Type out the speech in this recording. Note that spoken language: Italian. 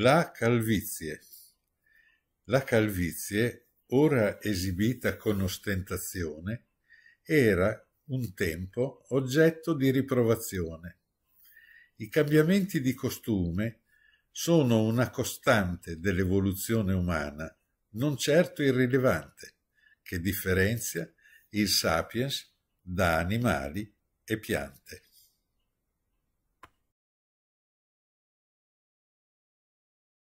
La calvizie. La calvizie, ora esibita con ostentazione, era un tempo oggetto di riprovazione. I cambiamenti di costume sono una costante dell'evoluzione umana, non certo irrilevante, che differenzia il sapiens da animali e piante.